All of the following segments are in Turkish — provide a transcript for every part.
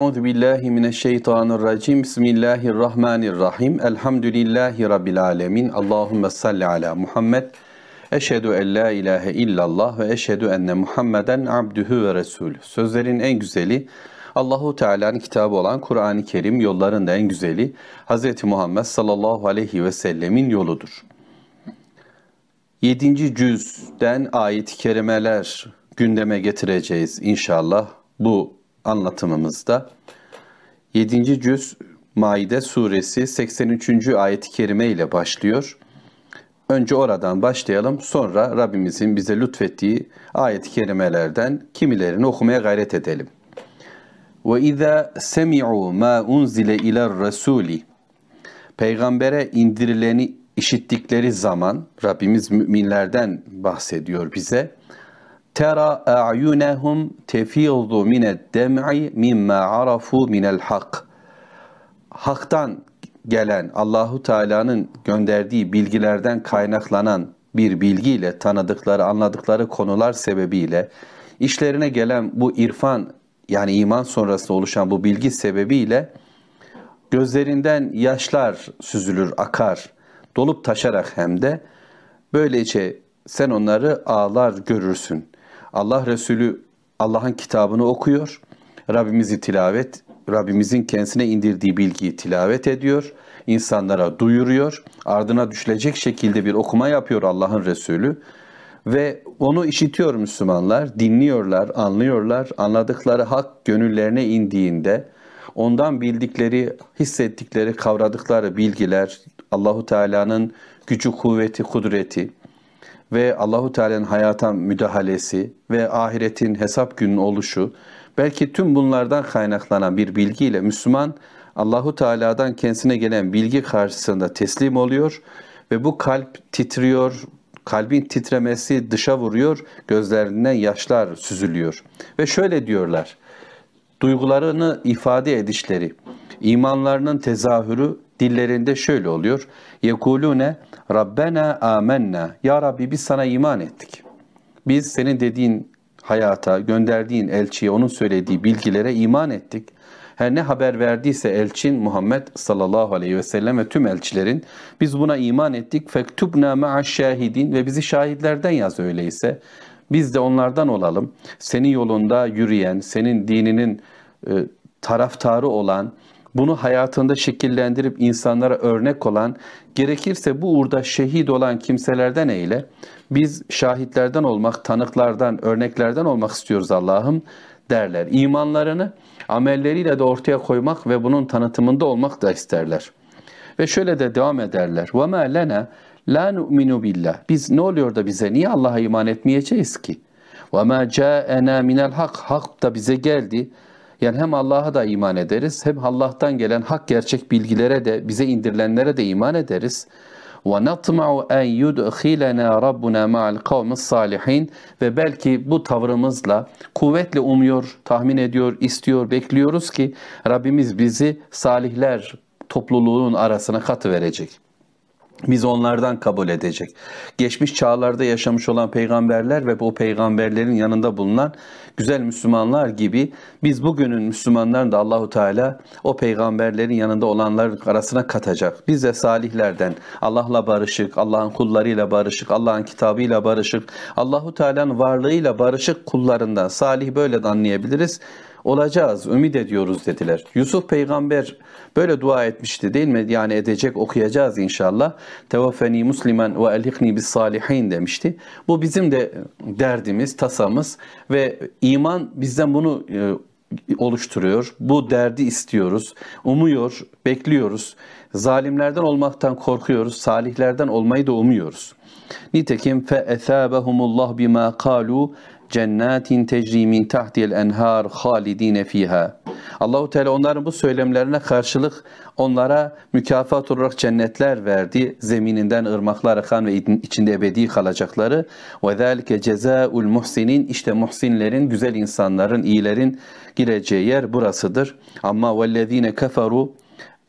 Euzu billahi mineşşeytanirracim. Bismillahirrahmanirrahim. Elhamdülillahi rabbil alamin. Allahumme salli ala Muhammed. Eşhedü en la ilahe illallah ve eşhedü enne Muhammeden abdühü ve resulü. Sözlerin en güzeli Allahu Teala'nın kitabı olan Kur'an-ı Kerim yolların da en güzeli Hz. Muhammed sallallahu aleyhi ve sellemin yoludur. 7. cüzden ayet-i kerimeler gündeme getireceğiz inşallah. Bu anlatımımızda 7. cüz Maide suresi 83. ayet-i kerime ile başlıyor. Önce oradan başlayalım sonra Rabbimizin bize lütfettiği ayet-i kerimelerden kimilerini okumaya gayret edelim. Ve وَاِذَا سَمِعُوا مَا اُنْزِلَ iler الرَّسُولِ Peygambere indirileni işittikleri zaman Rabbimiz müminlerden bahsediyor bize tera a'yunahum tefizu mine'd-dem'i mimma arafu minel hak. Hak'tan gelen Allahu Teala'nın gönderdiği bilgilerden kaynaklanan bir bilgiyle tanıdıkları, anladıkları konular sebebiyle işlerine gelen bu irfan yani iman sonrasında oluşan bu bilgi sebebiyle gözlerinden yaşlar süzülür, akar, dolup taşarak hem de böylece sen onları ağlar görürsün. Allah Resulü Allah'ın kitabını okuyor. Rabbimizi tilavet, Rabbimizin kendisine indirdiği bilgiyi tilavet ediyor. insanlara duyuruyor. Ardına düşülecek şekilde bir okuma yapıyor Allah'ın Resulü. Ve onu işitiyor Müslümanlar, dinliyorlar, anlıyorlar. Anladıkları hak gönüllerine indiğinde ondan bildikleri, hissettikleri, kavradıkları bilgiler, Allahu Teala'nın gücü, kuvveti, kudreti, ve Allahu Teala'nın hayata müdahalesi ve ahiretin hesap günün oluşu belki tüm bunlardan kaynaklanan bir bilgiyle Müslüman Allahu Teala'dan kendisine gelen bilgi karşısında teslim oluyor ve bu kalp titriyor, kalbin titremesi dışa vuruyor, gözlerinden yaşlar süzülüyor. Ve şöyle diyorlar, duygularını ifade edişleri, imanlarının tezahürü dillerinde şöyle oluyor. Yekulune Rabbena amenna. Ya Rabbi biz sana iman ettik. Biz senin dediğin hayata, gönderdiğin elçiye, onun söylediği bilgilere iman ettik. Her ne haber verdiyse elçin Muhammed sallallahu aleyhi ve sellem ve tüm elçilerin biz buna iman ettik. Fektubna ma'a şahidin ve bizi şahitlerden yaz öyleyse. Biz de onlardan olalım. Senin yolunda yürüyen, senin dininin e, taraftarı olan, bunu hayatında şekillendirip insanlara örnek olan, gerekirse bu uğurda şehit olan kimselerden eyle. Biz şahitlerden olmak, tanıklardan, örneklerden olmak istiyoruz Allah'ım derler. İmanlarını amelleriyle de ortaya koymak ve bunun tanıtımında olmak da isterler. Ve şöyle de devam ederler. وَمَا لَنَا لَا نُؤْمِنُ بِاللّٰهِ Biz ne oluyor da bize? Niye Allah'a iman etmeyeceğiz ki? وَمَا جَاءَنَا مِنَ الْحَقِّ Hak da bize geldi. Yani hem Allah'a da iman ederiz hem Allah'tan gelen hak gerçek bilgilere de bize indirilenlere de iman ederiz. وَنَطْمَعُ اَنْ يُدْخِلَنَا رَبُّنَا مَعَ الْقَوْمِ الصَّالِحِينَ Ve belki bu tavrımızla kuvvetle umuyor, tahmin ediyor, istiyor, bekliyoruz ki Rabbimiz bizi salihler topluluğunun arasına katı verecek biz onlardan kabul edecek. Geçmiş çağlarda yaşamış olan peygamberler ve bu peygamberlerin yanında bulunan güzel Müslümanlar gibi biz bugünün Müslümanların da Allahu Teala o peygamberlerin yanında olanların arasına katacak. Biz de salihlerden Allah'la barışık, Allah'ın kullarıyla barışık, Allah'ın kitabıyla barışık, Allahu Teala'nın varlığıyla barışık kullarından salih böyle de anlayabiliriz olacağız, ümit ediyoruz dediler. Yusuf peygamber böyle dua etmişti değil mi? Yani edecek, okuyacağız inşallah. Tevaffeni muslimen ve elhikni bis salihin demişti. Bu bizim de derdimiz, tasamız ve iman bizden bunu e, oluşturuyor. Bu derdi istiyoruz, umuyor, bekliyoruz. Zalimlerden olmaktan korkuyoruz, salihlerden olmayı da umuyoruz. Nitekim fe esabehumullah bima kalu cennetin tecri min tahtiyel enhar halidine fiha. Allahu Teala onların bu söylemlerine karşılık onlara mükafat olarak cennetler verdi. Zemininden ırmaklar akan ve içinde ebedi kalacakları. Ve zalike cezaul muhsinin işte muhsinlerin, güzel insanların, iyilerin gireceği yer burasıdır. Ama vellezine keferu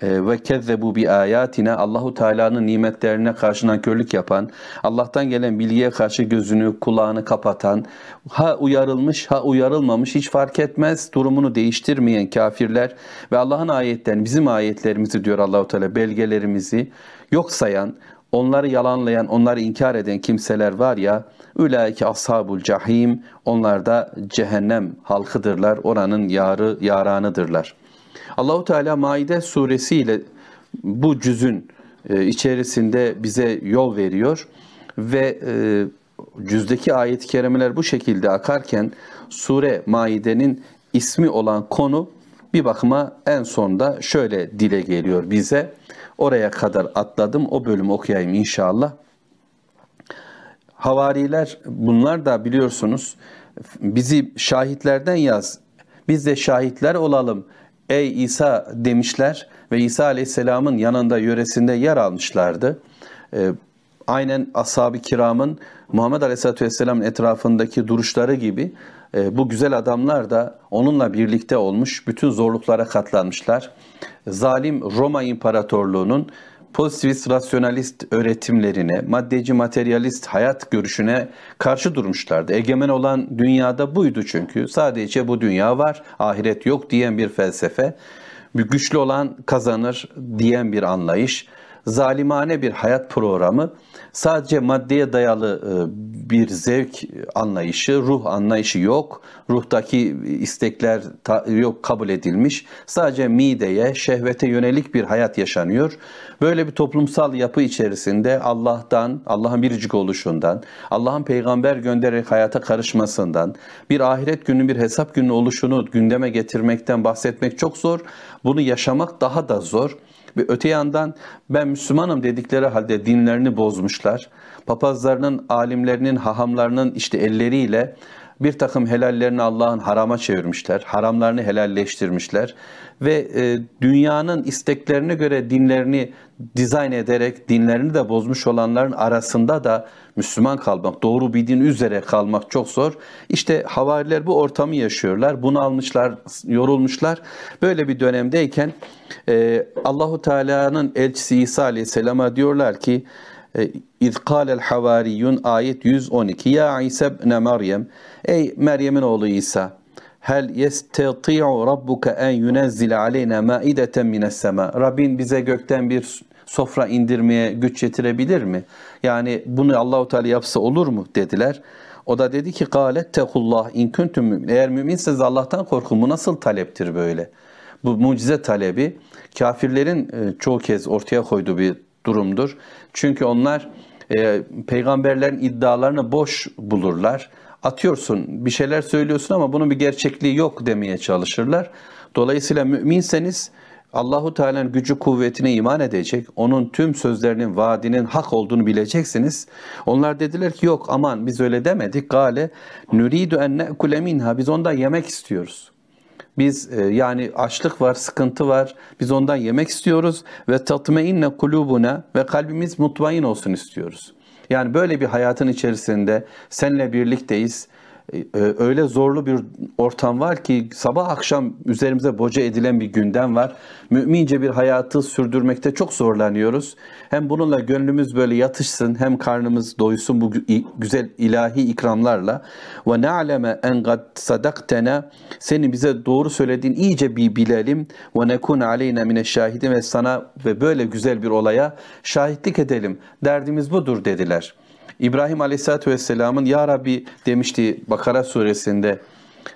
ee, ve vekezzebu bi ayatina Allahu Teala'nın nimetlerine karşı nankörlük yapan, Allah'tan gelen bilgiye karşı gözünü, kulağını kapatan, ha uyarılmış ha uyarılmamış hiç fark etmez durumunu değiştirmeyen kafirler ve Allah'ın ayetlerini, bizim ayetlerimizi diyor Allahu Teala belgelerimizi yok sayan, onları yalanlayan, onları inkar eden kimseler var ya, ülaike ashabul cahim, onlar da cehennem halkıdırlar, oranın yarı yaranıdırlar.'' Allahu Teala Maide suresiyle bu cüzün e, içerisinde bize yol veriyor ve e, cüzdeki ayet-i kerimeler bu şekilde akarken sure Maide'nin ismi olan konu bir bakıma en sonda şöyle dile geliyor bize. Oraya kadar atladım. O bölümü okuyayım inşallah. Havariler bunlar da biliyorsunuz bizi şahitlerden yaz. Biz de şahitler olalım.'' Ey İsa demişler ve İsa Aleyhisselam'ın yanında yöresinde yer almışlardı. E, aynen ashab-ı kiramın Muhammed Aleyhisselatü Vesselam'ın etrafındaki duruşları gibi e, bu güzel adamlar da onunla birlikte olmuş, bütün zorluklara katlanmışlar. Zalim Roma İmparatorluğu'nun pozitivist rasyonalist öğretimlerine, maddeci materyalist hayat görüşüne karşı durmuşlardı. Egemen olan dünyada buydu çünkü. Sadece bu dünya var, ahiret yok diyen bir felsefe, güçlü olan kazanır diyen bir anlayış zalimane bir hayat programı sadece maddeye dayalı e, bir zevk anlayışı, ruh anlayışı yok. Ruhtaki istekler yok kabul edilmiş. Sadece mideye, şehvete yönelik bir hayat yaşanıyor. Böyle bir toplumsal yapı içerisinde Allah'tan, Allah'ın biricik oluşundan, Allah'ın peygamber göndererek hayata karışmasından, bir ahiret günü, bir hesap günü oluşunu gündeme getirmekten bahsetmek çok zor. Bunu yaşamak daha da zor ve öte yandan ben Müslümanım dedikleri halde dinlerini bozmuşlar. Papazlarının, alimlerinin, hahamlarının işte elleriyle bir takım helallerini Allah'ın harama çevirmişler, haramlarını helalleştirmişler ve e, dünyanın isteklerine göre dinlerini dizayn ederek dinlerini de bozmuş olanların arasında da Müslüman kalmak, doğru bir din üzere kalmak çok zor. İşte havariler bu ortamı yaşıyorlar, bunu almışlar, yorulmuşlar. Böyle bir dönemdeyken e, Allahu Teala'nın elçisi İsa Aleyhisselam'a diyorlar ki اِذْ قَالَ الْحَوَارِيُّنْ Ayet 112 Ya İsa ibne Meryem Ey Meryem'in oğlu İsa Hel yestati'u rabbuka en yunezzile aleyna maideten mines sema. Rabbin bize gökten bir sofra indirmeye güç yetirebilir mi? Yani bunu Allahu Teala yapsa olur mu dediler. O da dedi ki galet tekullah in kuntum mümin. Eğer müminseniz Allah'tan korkun. Bu nasıl taleptir böyle? Bu mucize talebi kafirlerin e, çoğu kez ortaya koyduğu bir durumdur. Çünkü onlar e, peygamberlerin iddialarını boş bulurlar. Atıyorsun, bir şeyler söylüyorsun ama bunun bir gerçekliği yok demeye çalışırlar. Dolayısıyla müminseniz Allahu Teala'nın gücü kuvvetine iman edecek, onun tüm sözlerinin vaadinin hak olduğunu bileceksiniz. Onlar dediler ki yok aman biz öyle demedik. Gale nuridu en ne'kule minha. Biz ondan yemek istiyoruz. Biz e, yani açlık var, sıkıntı var. Biz ondan yemek istiyoruz ve tatmeinne kulubuna ve kalbimiz mutmain olsun istiyoruz. Yani böyle bir hayatın içerisinde senle birlikteyiz ee, e, öyle zorlu bir ortam var ki sabah akşam üzerimize boca edilen bir gündem var. Mümince bir hayatı sürdürmekte çok zorlanıyoruz. Hem bununla gönlümüz böyle yatışsın hem karnımız doysun bu güzel ilahi ikramlarla. Ve na'leme en gad sadaktena seni bize doğru söylediğin iyice bir bilelim. Ve nekun aleyna mine şahidin ve sana ve böyle güzel bir olaya şahitlik edelim. Derdimiz budur dediler. İbrahim Aleyhisselatü Vesselam'ın Ya Rabbi demişti Bakara suresinde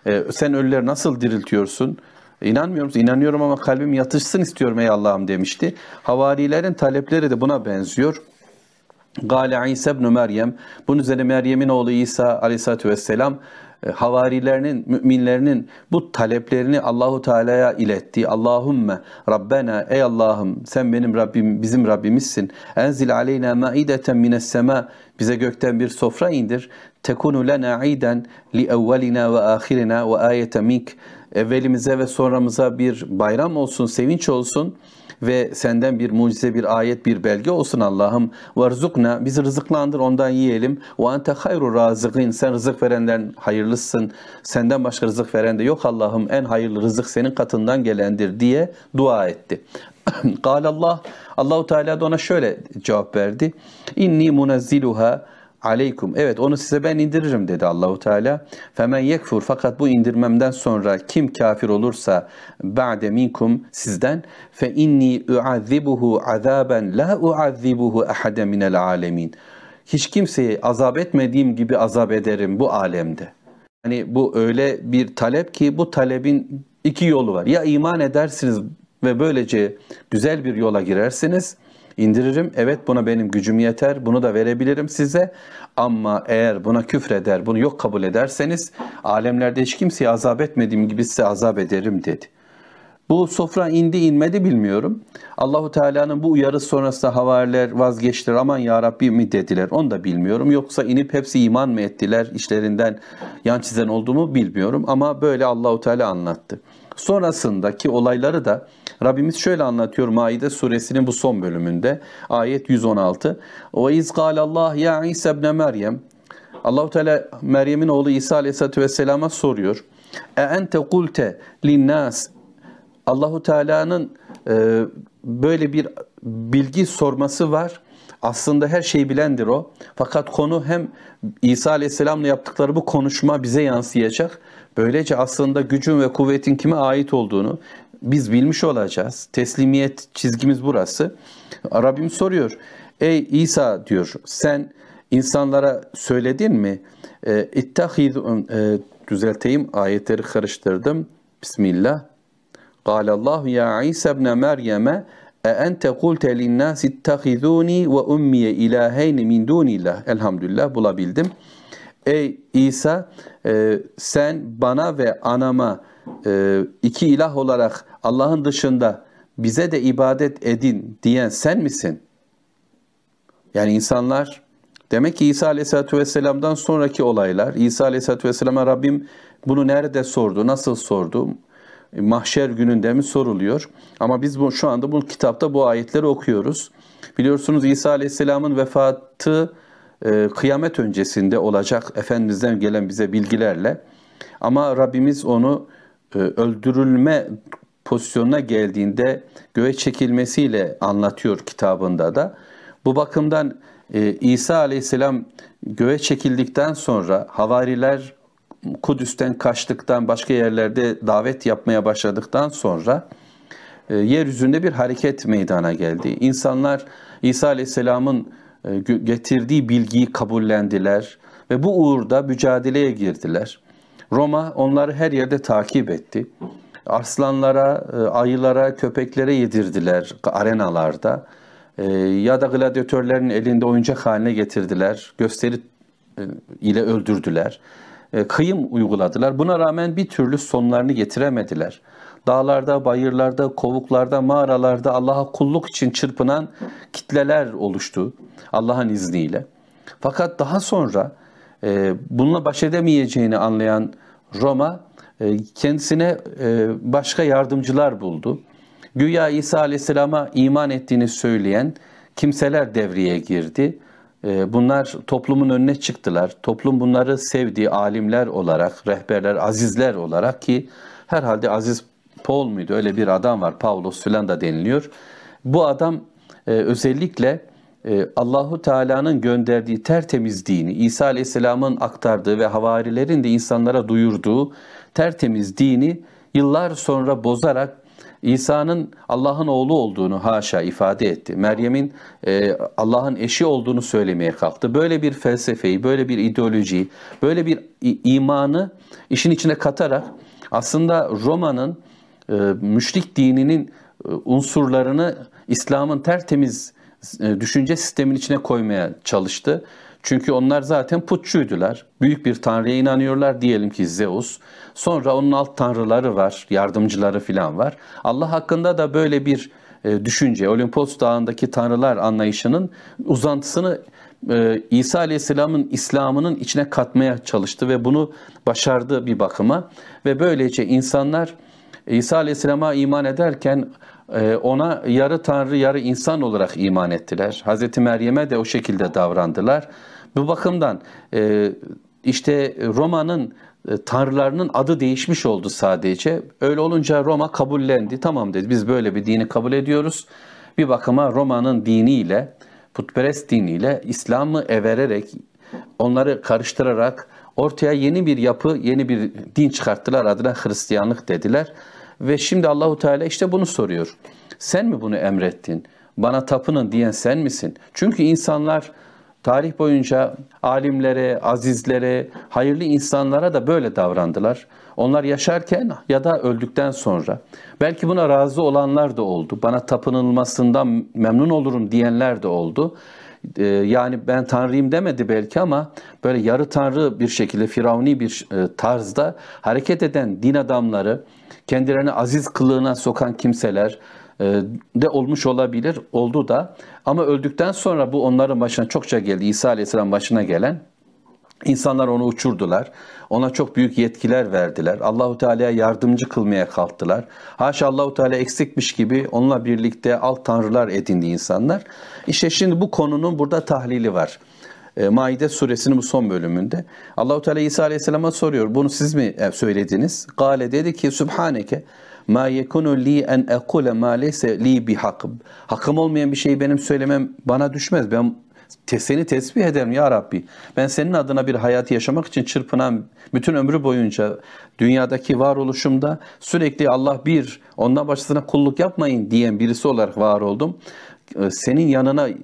e, sen ölüleri nasıl diriltiyorsun? İnanmıyor musun? İnanıyorum ama kalbim yatışsın istiyorum ey Allah'ım demişti. Havarilerin talepleri de buna benziyor. Gale İsa ibn Meryem. Bunun üzerine Meryem'in oğlu İsa aleyhissalatü vesselam e, havarilerinin, müminlerinin bu taleplerini Allahu Teala'ya ilettiği Allahümme Rabbena ey Allah'ım sen benim Rabbim bizim Rabbimizsin. Enzil aleyna maideten mines sema bize gökten bir sofra indir. Tekunu lena iden li evvelina ve ahirina ve ayete mink evvelimize ve sonramıza bir bayram olsun, sevinç olsun ve senden bir mucize, bir ayet, bir belge olsun Allah'ım. Varzukna, bizi rızıklandır, ondan yiyelim. Ve ente hayru razıkın, sen rızık verenden hayırlısın. Senden başka rızık veren de yok Allah'ım. En hayırlı rızık senin katından gelendir diye dua etti. Kal Allah, Allahu Teala da ona şöyle cevap verdi. İnni munazziluha aleykum. Evet onu size ben indiririm dedi Allahu Teala. Femen yekfur fakat bu indirmemden sonra kim kafir olursa ba'de minkum sizden fe inni uazibuhu azaben la uazibuhu ahade minel alemin. Hiç kimseyi azap etmediğim gibi azap ederim bu alemde. Hani bu öyle bir talep ki bu talebin iki yolu var. Ya iman edersiniz ve böylece güzel bir yola girersiniz.'' indiririm. Evet buna benim gücüm yeter. Bunu da verebilirim size. Ama eğer buna küfreder, bunu yok kabul ederseniz alemlerde hiç kimseye azap etmediğim gibi size azap ederim dedi. Bu sofra indi inmedi bilmiyorum. Allahu Teala'nın bu uyarısı sonrasında havariler vazgeçtiler aman ya Rabbi mi dediler onu da bilmiyorum. Yoksa inip hepsi iman mı ettiler işlerinden yan çizen oldu bilmiyorum ama böyle Allahu Teala anlattı. Sonrasındaki olayları da Rabbimiz şöyle anlatıyor Maide suresinin bu son bölümünde ayet 116. O iz Allah ya İsa ibn Meryem Allahu Teala Meryem'in oğlu İsa Aleyhisselatü Vesselam'a soruyor. E ente kulte linnas Allahu Teala'nın e, böyle bir bilgi sorması var. Aslında her şeyi bilendir o. Fakat konu hem İsa Aleyhisselam'la yaptıkları bu konuşma bize yansıyacak. Böylece aslında gücün ve kuvvetin kime ait olduğunu, biz bilmiş olacağız. Teslimiyet çizgimiz burası. Rabbim soruyor. Ey İsa diyor sen insanlara söyledin mi? E, İttahid e, düzelteyim ayetleri karıştırdım. Bismillah. Allahu ya İsa ibn Meryem'e e ente kulte linnâsi ittahidûni ve ummiye ilâheyni min dûnillah. Elhamdülillah bulabildim. Ey İsa e, sen bana ve anama e, iki ilah olarak Allah'ın dışında bize de ibadet edin diyen sen misin? Yani insanlar demek ki İsa Aleyhisselatü Vesselam'dan sonraki olaylar İsa Aleyhisselatü Vesselam'a Rabbim bunu nerede sordu, nasıl sordu? Mahşer gününde mi soruluyor? Ama biz bu, şu anda bu kitapta bu ayetleri okuyoruz. Biliyorsunuz İsa Aleyhisselam'ın vefatı e, kıyamet öncesinde olacak Efendimiz'den gelen bize bilgilerle. Ama Rabbimiz onu e, öldürülme pozisyonuna geldiğinde göğe çekilmesiyle anlatıyor kitabında da. Bu bakımdan e, İsa aleyhisselam göğe çekildikten sonra havariler Kudüs'ten kaçtıktan başka yerlerde davet yapmaya başladıktan sonra e, yeryüzünde bir hareket meydana geldi. İnsanlar İsa aleyhisselamın e, getirdiği bilgiyi kabullendiler ve bu uğurda mücadeleye girdiler. Roma onları her yerde takip etti. Aslanlara, e, ayılara, köpeklere yedirdiler arenalarda. E, ya da gladyatörlerin elinde oyuncak haline getirdiler. Gösteri e, ile öldürdüler. Kıyım uyguladılar. Buna rağmen bir türlü sonlarını getiremediler. Dağlarda, bayırlarda, kovuklarda, mağaralarda Allah'a kulluk için çırpınan kitleler oluştu Allah'ın izniyle. Fakat daha sonra bununla baş edemeyeceğini anlayan Roma e, kendisine e, başka yardımcılar buldu. Güya İsa Aleyhisselam'a iman ettiğini söyleyen kimseler devreye girdi. E, bunlar toplumun önüne çıktılar. Toplum bunları sevdiği alimler olarak, rehberler, azizler olarak ki herhalde Aziz Paul muydu? Öyle bir adam var. Paulos filan da deniliyor. Bu adam özellikle Allahu Teala'nın gönderdiği tertemiz dini, İsa Aleyhisselam'ın aktardığı ve havarilerin de insanlara duyurduğu tertemiz dini yıllar sonra bozarak İsa'nın Allah'ın oğlu olduğunu haşa ifade etti. Meryem'in e, Allah'ın eşi olduğunu söylemeye kalktı. Böyle bir felsefeyi, böyle bir ideolojiyi, böyle bir imanı işin içine katarak aslında Roma'nın e, müşrik dininin e, unsurlarını İslam'ın tertemiz e, düşünce sistemin içine koymaya çalıştı. Çünkü onlar zaten putçuydular. Büyük bir tanrıya inanıyorlar diyelim ki Zeus. Sonra onun alt tanrıları var, yardımcıları filan var. Allah hakkında da böyle bir e, düşünce, Olimpos Dağı'ndaki tanrılar anlayışının uzantısını e, İsa Aleyhisselam'ın İslam'ının içine katmaya çalıştı ve bunu başardı bir bakıma. Ve böylece insanlar İsa Aleyhisselam'a iman ederken ee, ona yarı tanrı yarı insan olarak iman ettiler. Hazreti Meryem'e de o şekilde davrandılar. Bu bakımdan e, işte Roma'nın e, tanrılarının adı değişmiş oldu sadece. Öyle olunca Roma kabullendi. Tamam dedi biz böyle bir dini kabul ediyoruz. Bir bakıma Roma'nın diniyle, putperest diniyle İslam'ı evererek, onları karıştırarak ortaya yeni bir yapı, yeni bir din çıkarttılar adına Hristiyanlık dediler. Ve şimdi Allahu Teala işte bunu soruyor. Sen mi bunu emrettin? Bana tapının diyen sen misin? Çünkü insanlar tarih boyunca alimlere, azizlere, hayırlı insanlara da böyle davrandılar. Onlar yaşarken ya da öldükten sonra. Belki buna razı olanlar da oldu. Bana tapınılmasından memnun olurum diyenler de oldu. Ee, yani ben tanrıyım demedi belki ama böyle yarı tanrı bir şekilde firavuni bir e, tarzda hareket eden din adamları, kendilerini aziz kılığına sokan kimseler e, de olmuş olabilir, oldu da. Ama öldükten sonra bu onların başına çokça geldi. İsa Aleyhisselam başına gelen insanlar onu uçurdular. Ona çok büyük yetkiler verdiler. Allahu Teala'ya yardımcı kılmaya kalktılar. Haşa Allahu Teala eksikmiş gibi onunla birlikte alt tanrılar edindi insanlar. İşte şimdi bu konunun burada tahlili var. E, Maide suresinin bu son bölümünde Allahu Teala İsa Aleyhisselam'a soruyor. Bunu siz mi e, söylediniz? Gale dedi ki Subhaneke ma yekunu li en ekule ma leyse li bihak. Hakkım olmayan bir şeyi benim söylemem bana düşmez. Ben seni tesbih ederim ya Rabbi. Ben senin adına bir hayat yaşamak için çırpınan bütün ömrü boyunca dünyadaki varoluşumda sürekli Allah bir, ondan başkasına kulluk yapmayın diyen birisi olarak var oldum. Ee, senin yanına e,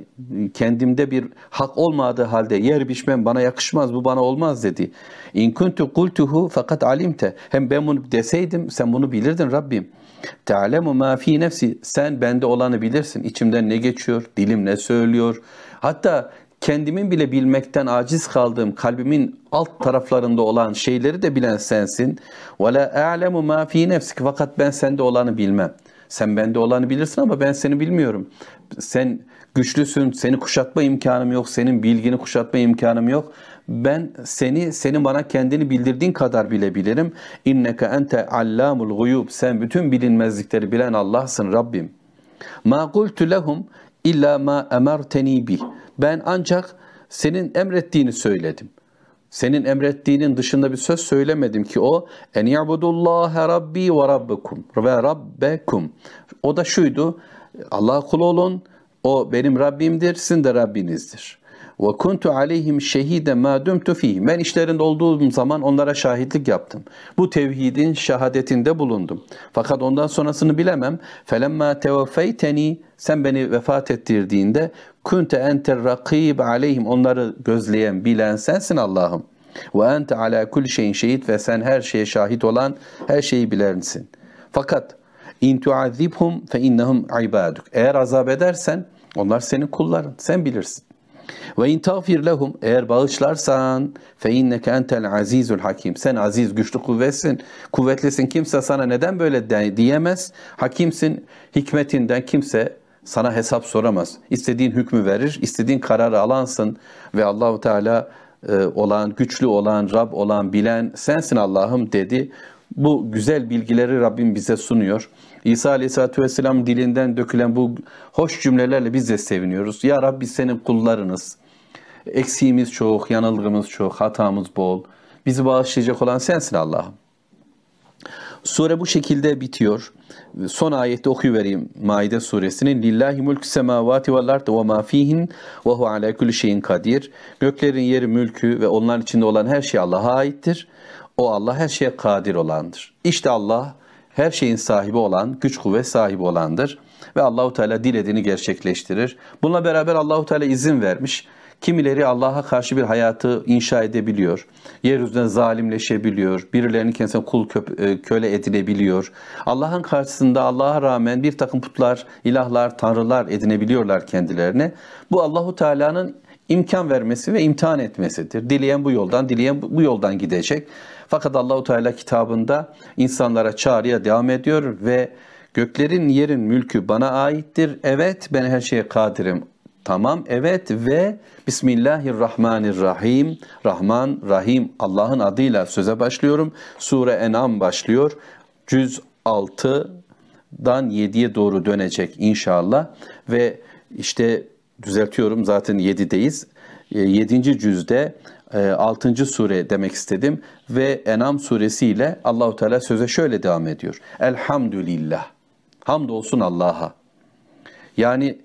kendimde bir hak olmadığı halde yer biçmem bana yakışmaz bu bana olmaz dedi. İn kuntu kultuhu fakat alimte. Hem ben bunu deseydim sen bunu bilirdin Rabbim. Te'alemu ma fi nefsi. Sen bende olanı bilirsin. İçimden ne geçiyor, dilim ne söylüyor. Hatta kendimin bile bilmekten aciz kaldığım kalbimin alt taraflarında olan şeyleri de bilen sensin. Ve la a'lemu ma fi nefsik. Fakat ben sende olanı bilmem.'' Sen bende olanı bilirsin ama ben seni bilmiyorum. Sen güçlüsün, seni kuşatma imkanım yok, senin bilgini kuşatma imkanım yok. Ben seni, senin bana kendini bildirdiğin kadar bile bilirim. İnneke ente allamul guyub. Sen bütün bilinmezlikleri bilen Allah'sın Rabbim. Ma kultu lehum illa ma emerteni bih. Ben ancak senin emrettiğini söyledim. Senin emrettiğinin dışında bir söz söylemedim ki o en yabudullaha rabbi ve rabbukum ve rabbekum. O da şuydu. Allah kul olun. O benim Rabbimdir, sizin de Rabbinizdir. Ve kuntu aleyhim şehide ma dumtu Ben işlerinde olduğum zaman onlara şahitlik yaptım. Bu tevhidin şahadetinde bulundum. Fakat ondan sonrasını bilemem. Felemma tevfeyteni sen beni vefat ettirdiğinde Kunte enter rakib aleyhim. Onları gözleyen, bilen sensin Allah'ım. Ve ente ala kul şeyin şehit ve sen her şeye şahit olan, her şeyi bilensin. Fakat in tuazibhum fe innahum ibaduk. Eğer azap edersen onlar senin kulların. Sen bilirsin. Ve in tağfir lehum eğer bağışlarsan fe inneke entel azizul hakim. Sen aziz, güçlü, kuvvetsin. Kuvvetlisin. Kimse sana neden böyle diyemez. Hakimsin. Hikmetinden kimse sana hesap soramaz. İstediğin hükmü verir, istediğin kararı alansın ve Allahu Teala e, olan, güçlü olan, Rab olan, bilen sensin Allah'ım dedi. Bu güzel bilgileri Rabbim bize sunuyor. İsa Aleyhisselatü Vesselam dilinden dökülen bu hoş cümlelerle biz de seviniyoruz. Ya Rab, biz senin kullarınız. Eksiğimiz çok, yanılgımız çok, hatamız bol. Bizi bağışlayacak olan sensin Allah'ım. Sure bu şekilde bitiyor. Son ayette okuyuvereyim Maide suresinin. Lillahi mulk semavati vel ard ve ma fihin ve hu ala kulli şeyin kadir. Göklerin yeri mülkü ve onların içinde olan her şey Allah'a aittir. O Allah her şeye kadir olandır. İşte Allah her şeyin sahibi olan, güç kuvvet sahibi olandır ve Allahu Teala dilediğini gerçekleştirir. Bununla beraber Allahu Teala izin vermiş. Kimileri Allah'a karşı bir hayatı inşa edebiliyor. Yeryüzünden zalimleşebiliyor. Birilerinin kendisine kul e, köle edilebiliyor. Allah'ın karşısında Allah'a rağmen bir takım putlar, ilahlar, tanrılar edinebiliyorlar kendilerine. Bu Allahu Teala'nın imkan vermesi ve imtihan etmesidir. Dileyen bu yoldan, dileyen bu yoldan gidecek. Fakat Allahu Teala kitabında insanlara çağrıya devam ediyor ve göklerin yerin mülkü bana aittir. Evet ben her şeye kadirim. Tamam, evet ve Bismillahirrahmanirrahim. Rahman, Rahim Allah'ın adıyla söze başlıyorum. Sure En'am başlıyor. Cüz 6'dan 7'ye doğru dönecek inşallah. Ve işte düzeltiyorum zaten 7'deyiz. 7. E, cüzde 6. E, sure demek istedim ve Enam suresiyle ile Allahu Teala söze şöyle devam ediyor. Elhamdülillah. Hamdolsun Allah'a. Yani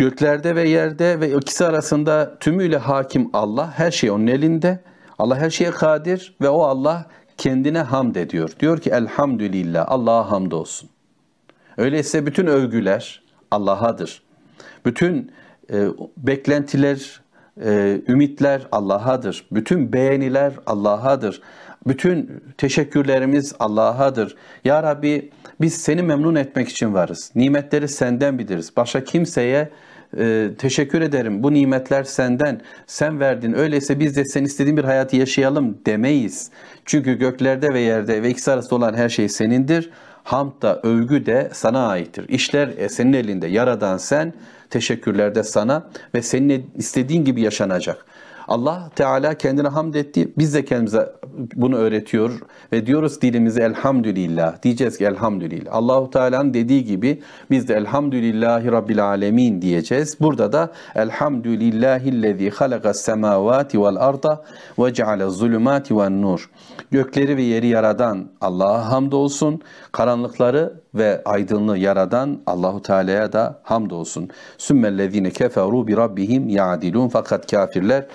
Göklerde ve yerde ve ikisi arasında tümüyle hakim Allah. Her şey onun elinde. Allah her şeye kadir ve o Allah kendine hamd ediyor. Diyor ki elhamdülillah Allah'a hamd olsun. Öyleyse bütün övgüler Allah'adır. Bütün e, beklentiler, e, ümitler Allah'adır. Bütün beğeniler Allah'adır. Bütün teşekkürlerimiz Allah'adır. Ya Rabbi biz seni memnun etmek için varız. Nimetleri senden biliriz. Başka kimseye e, teşekkür ederim bu nimetler senden sen verdin öyleyse biz de sen istediğin bir hayatı yaşayalım demeyiz. Çünkü göklerde ve yerde ve ikisi arasında olan her şey senindir. Hamd da övgü de sana aittir. İşler e, senin elinde yaradan sen teşekkürler de sana ve senin istediğin gibi yaşanacak. Allah Teala kendine hamd etti. Biz de kendimize bunu öğretiyor ve diyoruz dilimize elhamdülillah. Diyeceğiz ki elhamdülillah. Allahu Teala'nın dediği gibi biz de elhamdülillahi rabbil alemin diyeceğiz. Burada da elhamdülillahillezî halakas semavati vel arda ve ceale zulümati ven nur. Gökleri ve yeri yaradan Allah'a hamdolsun. Karanlıkları ve aydınlığı yaradan Allahu Teala'ya da hamdolsun. Sümmellezîne keferû bi rabbihim ya'dilûn. Fakat kafirler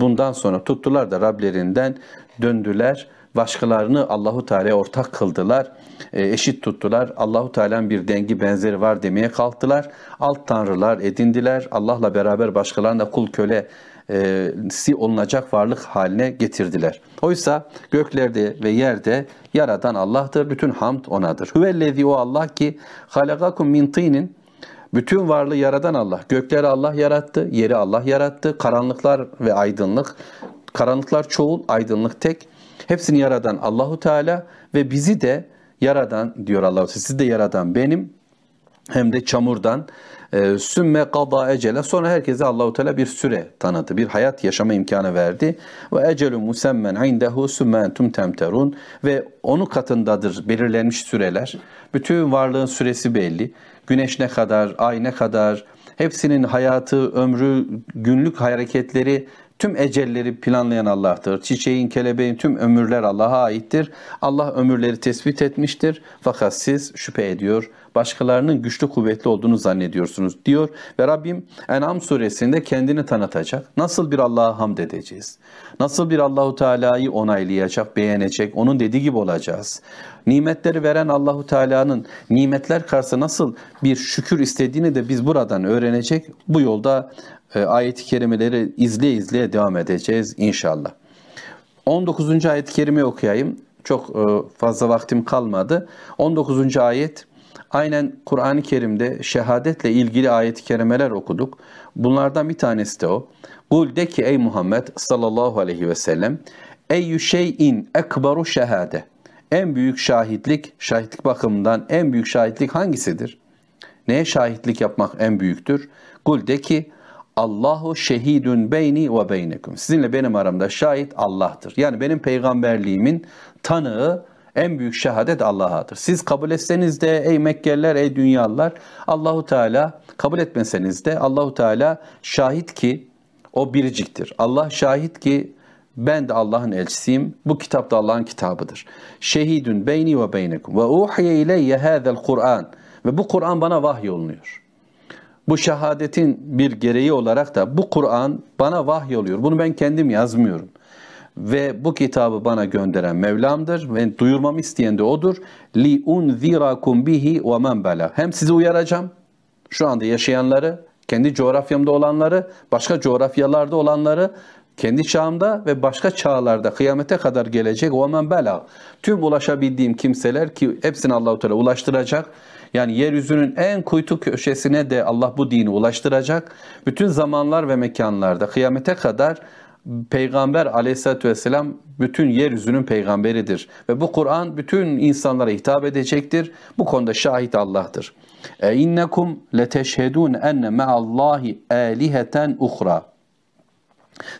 Bundan sonra tuttular da Rablerinden döndüler. Başkalarını Allahu Teala'ya ortak kıldılar. E, eşit tuttular. Allahu Teala'nın bir dengi benzeri var demeye kalktılar. Alt tanrılar edindiler. Allah'la beraber başkalarına kul köle e, si olunacak varlık haline getirdiler. Oysa göklerde ve yerde yaradan Allah'tır. Bütün hamd onadır. Hüvellezi o Allah ki halagakum min tinin bütün varlığı yaradan Allah. Gökleri Allah yarattı, yeri Allah yarattı. Karanlıklar ve aydınlık. Karanlıklar çoğul, aydınlık tek. Hepsini yaradan Allahu Teala ve bizi de yaradan diyor Allah. Sizi de yaradan benim hem de çamurdan ee, sümme kada ecele sonra herkese Allahu Teala bir süre tanıdı. Bir hayat yaşama imkanı verdi. Ve ecelü musemmen indehu sümme entum temterun ve onu katındadır belirlenmiş süreler. Bütün varlığın süresi belli. Güneş ne kadar, ay ne kadar, hepsinin hayatı, ömrü, günlük hareketleri Tüm ecelleri planlayan Allah'tır. Çiçeğin, kelebeğin tüm ömürler Allah'a aittir. Allah ömürleri tespit etmiştir. Fakat siz şüphe ediyor, başkalarının güçlü kuvvetli olduğunu zannediyorsunuz diyor ve Rabbim En'am suresinde kendini tanıtacak. Nasıl bir Allah'a hamd edeceğiz? Nasıl bir Allahu Teala'yı onaylayacak, beğenecek, onun dediği gibi olacağız? Nimetleri veren Allahu Teala'nın nimetler karşısında nasıl bir şükür istediğini de biz buradan öğrenecek. Bu yolda e, ayet-i kerimeleri izleye izleye devam edeceğiz inşallah. 19. ayet-i kerime okuyayım. Çok e, fazla vaktim kalmadı. 19. ayet Aynen Kur'an-ı Kerim'de şehadetle ilgili ayet-i kerimeler okuduk. Bunlardan bir tanesi de o. Kul de ki ey Muhammed sallallahu aleyhi ve sellem Ey şeyin ekbaru şehade. En büyük şahitlik, şahitlik bakımından en büyük şahitlik hangisidir? Neye şahitlik yapmak en büyüktür? Kul de ki Allahu şehidun beyni ve beynekum. Sizinle benim aramda şahit Allah'tır. Yani benim peygamberliğimin tanığı en büyük şehadet Allah'adır. Siz kabul etseniz de ey Mekkeliler, ey dünyalılar Allahu Teala kabul etmeseniz de Allahu Teala şahit ki o biriciktir. Allah şahit ki ben de Allah'ın elçisiyim. Bu kitap da Allah'ın kitabıdır. Şehidün beyni ve beynekum ve uhiye ileyye hazel Kur'an. Ve bu Kur'an bana vahiy olunuyor. Bu şehadetin bir gereği olarak da bu Kur'an bana vahiy oluyor. Bunu ben kendim yazmıyorum ve bu kitabı bana gönderen Mevlam'dır ve duyurmamı isteyen de odur. Li unzirakum bihi ve men bela. Hem sizi uyaracağım şu anda yaşayanları, kendi coğrafyamda olanları, başka coğrafyalarda olanları, kendi çağımda ve başka çağlarda kıyamete kadar gelecek ve men bela. Tüm ulaşabildiğim kimseler ki hepsini Allahu Teala ulaştıracak. Yani yeryüzünün en kuytu köşesine de Allah bu dini ulaştıracak. Bütün zamanlar ve mekanlarda kıyamete kadar Peygamber aleyhissalatü vesselam bütün yeryüzünün peygamberidir. Ve bu Kur'an bütün insanlara hitap edecektir. Bu konuda şahit Allah'tır. E innekum leteşhedun enne meallahi aliheten uhra.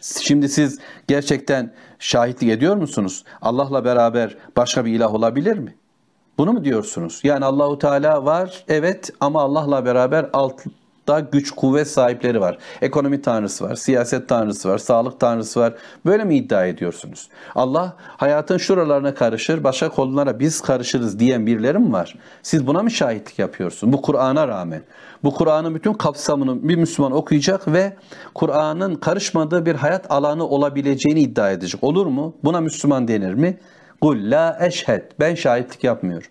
Şimdi siz gerçekten şahitlik ediyor musunuz? Allah'la beraber başka bir ilah olabilir mi? Bunu mu diyorsunuz? Yani Allahu Teala var, evet ama Allah'la beraber alt, da güç kuvvet sahipleri var. Ekonomi tanrısı var, siyaset tanrısı var, sağlık tanrısı var. Böyle mi iddia ediyorsunuz? Allah hayatın şuralarına karışır, başka konulara biz karışırız diyen birileri mi var? Siz buna mı şahitlik yapıyorsunuz? Bu Kur'an'a rağmen. Bu Kur'an'ın bütün kapsamını bir Müslüman okuyacak ve Kur'an'ın karışmadığı bir hayat alanı olabileceğini iddia edecek. Olur mu? Buna Müslüman denir mi? Kul la eşhed. Ben şahitlik yapmıyorum.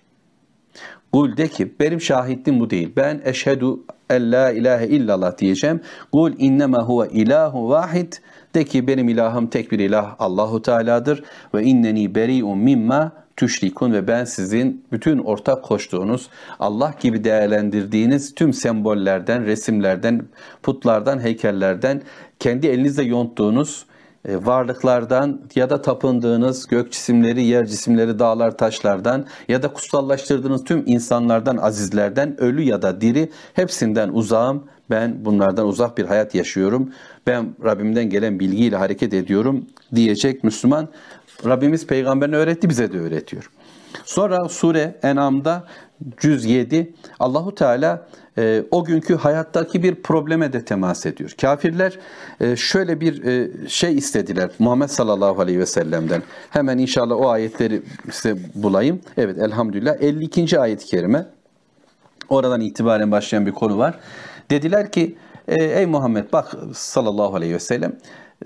Kul de ki benim şahitliğim bu değil. Ben eşhedü en la ilahe illallah diyeceğim. Kul innema huve ilahu vahid. De ki benim ilahım tek bir ilah Allahu Teala'dır. Ve inneni beriun mimma tüşrikun ve ben sizin bütün ortak koştuğunuz, Allah gibi değerlendirdiğiniz tüm sembollerden, resimlerden, putlardan, heykellerden, kendi elinizle yonttuğunuz e, varlıklardan ya da tapındığınız gök cisimleri, yer cisimleri, dağlar, taşlardan ya da kutsallaştırdığınız tüm insanlardan, azizlerden, ölü ya da diri hepsinden uzağım. Ben bunlardan uzak bir hayat yaşıyorum. Ben Rabbimden gelen bilgiyle hareket ediyorum diyecek Müslüman. Rabbimiz peygamberini öğretti bize de öğretiyor. Sonra sure Enam'da 107 Allahu Teala e, o günkü hayattaki bir probleme de temas ediyor. Kafirler e, şöyle bir e, şey istediler Muhammed sallallahu aleyhi ve sellem'den. Hemen inşallah o ayetleri size bulayım. Evet elhamdülillah 52. ayet-i kerime. Oradan itibaren başlayan bir konu var. Dediler ki e, ey Muhammed bak sallallahu aleyhi ve sellem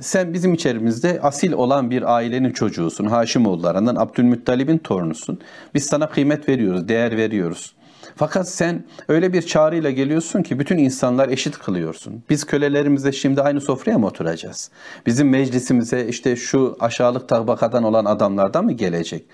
sen bizim içerimizde asil olan bir ailenin çocuğusun. Haşimoğullarından Abdülmuttalib'in torunusun. Biz sana kıymet veriyoruz, değer veriyoruz. Fakat sen öyle bir çağrıyla geliyorsun ki bütün insanlar eşit kılıyorsun. Biz kölelerimize şimdi aynı sofraya mı oturacağız? Bizim meclisimize işte şu aşağılık tabakadan olan adamlardan mı gelecek?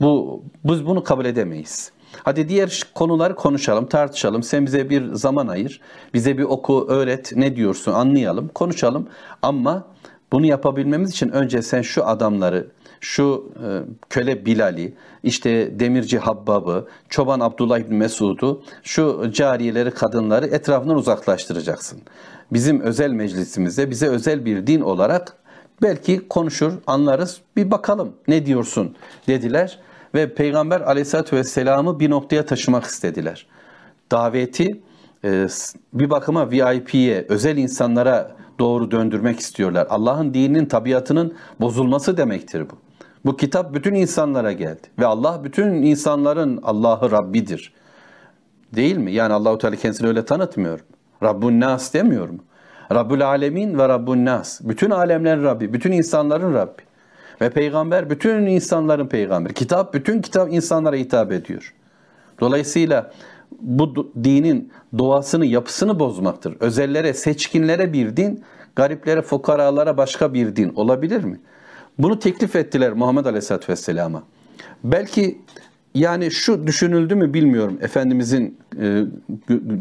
Bu, biz bunu kabul edemeyiz.'' Hadi diğer konuları konuşalım, tartışalım. Sen bize bir zaman ayır, bize bir oku, öğret, ne diyorsun anlayalım, konuşalım. Ama bunu yapabilmemiz için önce sen şu adamları, şu e, köle Bilal'i, işte demirci Habbab'ı, çoban Abdullah İbni Mesud'u, şu cariyeleri, kadınları etrafından uzaklaştıracaksın. Bizim özel meclisimizde bize özel bir din olarak belki konuşur, anlarız, bir bakalım ne diyorsun dediler. Ve Peygamber aleyhissalatü vesselamı bir noktaya taşımak istediler. Daveti ee, bir bakıma VIP'ye, özel insanlara doğru döndürmek istiyorlar. Allah'ın dininin tabiatının bozulması demektir bu. Bu kitap bütün insanlara geldi ve Allah bütün insanların Allah'ı Rabbidir. Değil mi? Yani Allahu Teala kendisini öyle tanıtmıyor. Rabbun Nas demiyor mu? Rabbul Alemin ve Rabbun Nas. Bütün alemlerin Rabbi, bütün insanların Rabbi. Ve peygamber bütün insanların peygamberi. Kitap bütün kitap insanlara hitap ediyor. Dolayısıyla bu dinin doğasını, yapısını bozmaktır. Özellere, seçkinlere bir din, gariplere, fukaralara başka bir din olabilir mi? Bunu teklif ettiler Muhammed Aleyhisselatü Vesselam'a. Belki yani şu düşünüldü mü bilmiyorum Efendimizin e,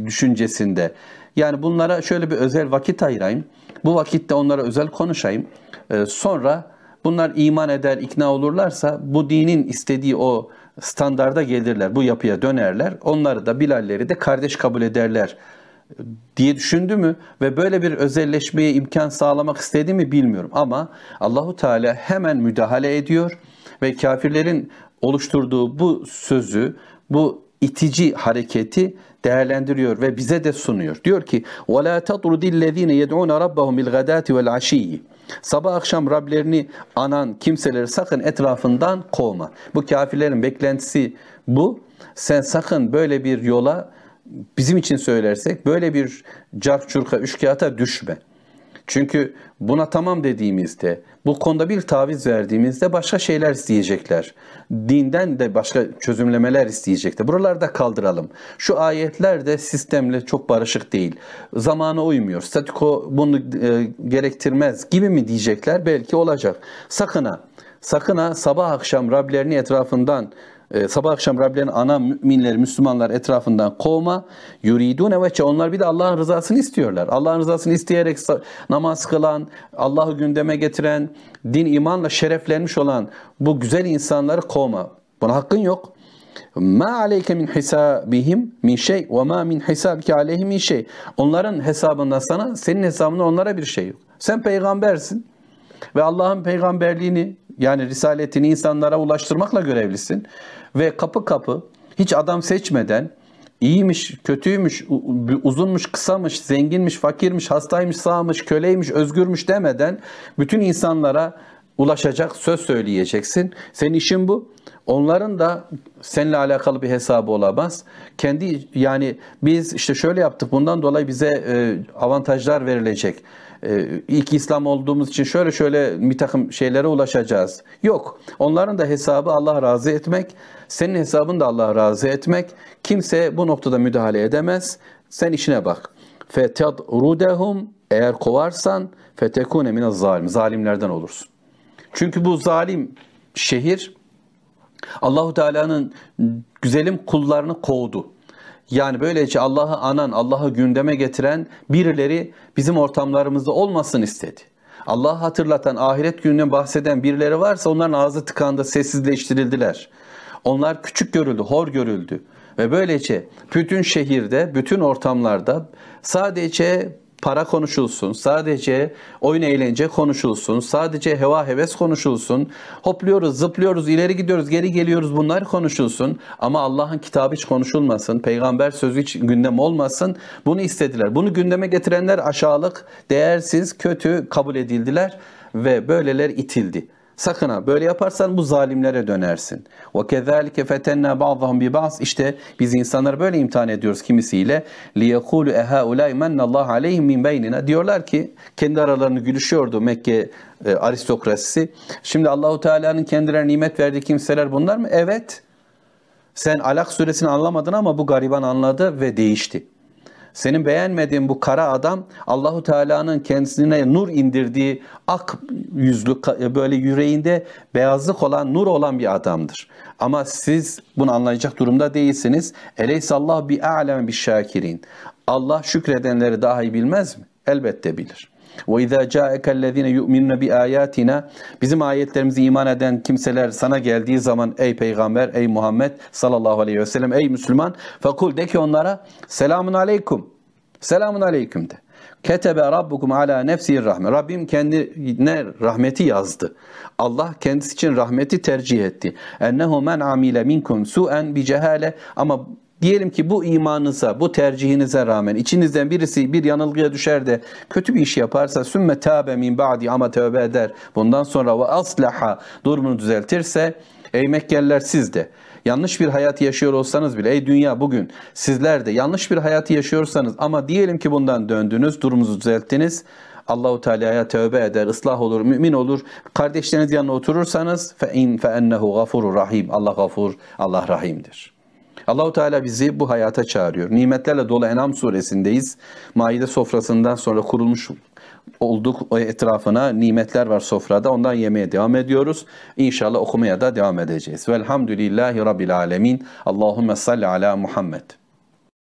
düşüncesinde. Yani bunlara şöyle bir özel vakit ayırayım. Bu vakitte onlara özel konuşayım. E, sonra bunlar iman eder, ikna olurlarsa bu dinin istediği o standarda gelirler, bu yapıya dönerler. Onları da Bilalleri de kardeş kabul ederler e, diye düşündü mü ve böyle bir özelleşmeye imkan sağlamak istedi mi bilmiyorum ama Allahu Teala hemen müdahale ediyor ve kafirlerin oluşturduğu bu sözü, bu itici hareketi değerlendiriyor ve bize de sunuyor. Diyor ki: "Ve la tatrudillezine yed'un rabbahum bil gadati vel aşiyyi." Sabah akşam Rablerini anan kimseleri sakın etrafından kovma. Bu kafirlerin beklentisi bu. Sen sakın böyle bir yola bizim için söylersek böyle bir carçurka üçkağıta düşme. Çünkü buna tamam dediğimizde, bu konuda bir taviz verdiğimizde başka şeyler isteyecekler. Dinden de başka çözümlemeler isteyecekler. Buralarda kaldıralım. Şu ayetler de sistemle çok barışık değil. Zamana uymuyor. Statiko bunu e, gerektirmez gibi mi diyecekler? Belki olacak. Sakın ha. Sakın ha sabah akşam Rablerini etrafından e, sabah akşam Rablerini ana müminleri Müslümanlar etrafından kovma. Yuridune veçe onlar bir de Allah'ın rızasını istiyorlar. Allah'ın rızasını isteyerek namaz kılan, Allah'ı gündeme getiren, din imanla şereflenmiş olan bu güzel insanları kovma. Buna hakkın yok. Ma aleyke min hisabihim min şey ve ma min hisabike aleyhim min şey. Onların hesabında sana, senin hesabında onlara bir şey yok. Sen peygambersin ve Allah'ın peygamberliğini yani risaletini insanlara ulaştırmakla görevlisin ve kapı kapı hiç adam seçmeden iyiymiş, kötüymüş, uzunmuş, kısamış, zenginmiş, fakirmiş, hastaymış, sağmış, köleymiş, özgürmüş demeden bütün insanlara ulaşacak söz söyleyeceksin. Senin işin bu. Onların da seninle alakalı bir hesabı olamaz. Kendi yani biz işte şöyle yaptık bundan dolayı bize e, avantajlar verilecek ee, ilk İslam olduğumuz için şöyle şöyle bir takım şeylere ulaşacağız. Yok. Onların da hesabı Allah razı etmek. Senin hesabın da Allah razı etmek. Kimse bu noktada müdahale edemez. Sen işine bak. فَتَدْرُدَهُمْ Eğer kovarsan فَتَكُونَ مِنَ zalim Zalimlerden olursun. Çünkü bu zalim şehir Allahu Teala'nın güzelim kullarını kovdu. Yani böylece Allah'ı anan, Allah'ı gündeme getiren birileri bizim ortamlarımızda olmasın istedi. Allah'ı hatırlatan, ahiret gününe bahseden birileri varsa onların ağzı tıkandı, sessizleştirildiler. Onlar küçük görüldü, hor görüldü. Ve böylece bütün şehirde, bütün ortamlarda sadece para konuşulsun, sadece oyun eğlence konuşulsun, sadece heva heves konuşulsun, hopluyoruz, zıplıyoruz, ileri gidiyoruz, geri geliyoruz bunlar konuşulsun. Ama Allah'ın kitabı hiç konuşulmasın, peygamber sözü hiç gündem olmasın. Bunu istediler. Bunu gündeme getirenler aşağılık, değersiz, kötü kabul edildiler ve böyleler itildi. Sakın ha böyle yaparsan bu zalimlere dönersin. Ve kezalike fetenna ba'dhum bi ba'd. İşte biz insanları böyle imtihan ediyoruz kimisiyle. Li yekulu ehaulay mennallahu aleyhim min beynina. Diyorlar ki kendi aralarını gülüşüyordu Mekke e, aristokrasisi. Şimdi Allahu Teala'nın kendilerine nimet verdiği kimseler bunlar mı? Evet. Sen Alak suresini anlamadın ama bu gariban anladı ve değişti senin beğenmediğin bu kara adam Allahu Teala'nın kendisine nur indirdiği ak yüzlü böyle yüreğinde beyazlık olan nur olan bir adamdır. Ama siz bunu anlayacak durumda değilsiniz. Eleysallah bi a'lem bi şakirin. Allah şükredenleri daha iyi bilmez mi? Elbette bilir. Ve izâ câekellezîne yu'minne bi âyâtina bizim ayetlerimizi iman eden kimseler sana geldiği zaman ey peygamber ey Muhammed sallallahu aleyhi ve sellem ey Müslüman fekul de ki onlara selamun aleyküm selamun aleyküm de. Ketebe Rabbukum ala nefsi rahme. Rabbim kendine rahmeti yazdı. Allah kendisi için rahmeti tercih etti. Ennehu men amile minkum su'en bi cehale ama Diyelim ki bu imanınıza, bu tercihinize rağmen içinizden birisi bir yanılgıya düşer de kötü bir iş yaparsa sümme tâbe min ba'di ama tövbe eder. Bundan sonra ve aslaha durumunu düzeltirse ey Mekkeliler siz de yanlış bir hayat yaşıyor olsanız bile ey dünya bugün sizler de yanlış bir hayatı yaşıyorsanız ama diyelim ki bundan döndünüz, durumunuzu düzelttiniz. Allahu Teala'ya tövbe eder, ıslah olur, mümin olur. Kardeşleriniz yanına oturursanız fe in fe ennehu gafurur rahim. Allah gafur, Allah rahimdir. Allahu Teala bizi bu hayata çağırıyor. Nimetlerle dolu Enam suresindeyiz. Maide sofrasından sonra kurulmuş olduk etrafına nimetler var sofrada. Ondan yemeye devam ediyoruz. İnşallah okumaya da devam edeceğiz. Velhamdülillahi Rabbil Alemin. Allahümme salli ala Muhammed.